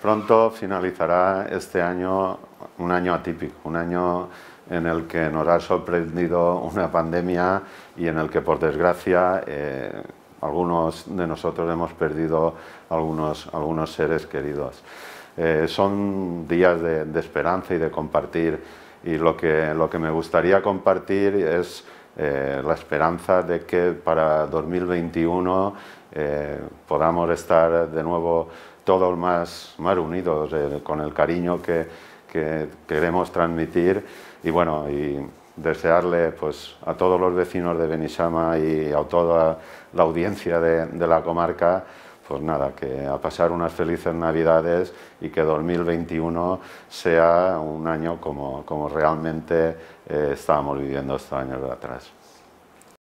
Pronto finalizará este año un año atípico, un año en el que nos ha sorprendido una pandemia y en el que, por desgracia, eh, algunos de nosotros hemos perdido algunos, seres queridos. Eh, son días de, esperanza y de compartir y lo que, lo que me gustaría compartir es eh, la esperanza de que para 2021 podamos estar de nuevo todos más, unidos, eh, con el cariño que, queremos transmitir y bueno, y desearle pues, a todos los vecinos de Benisama y a toda la audiencia de, la comarca, pues nada, que a pasar unas felices Navidades y que 2021 sea un año como, realmente eh, estábamos viviendo estos años de atrás.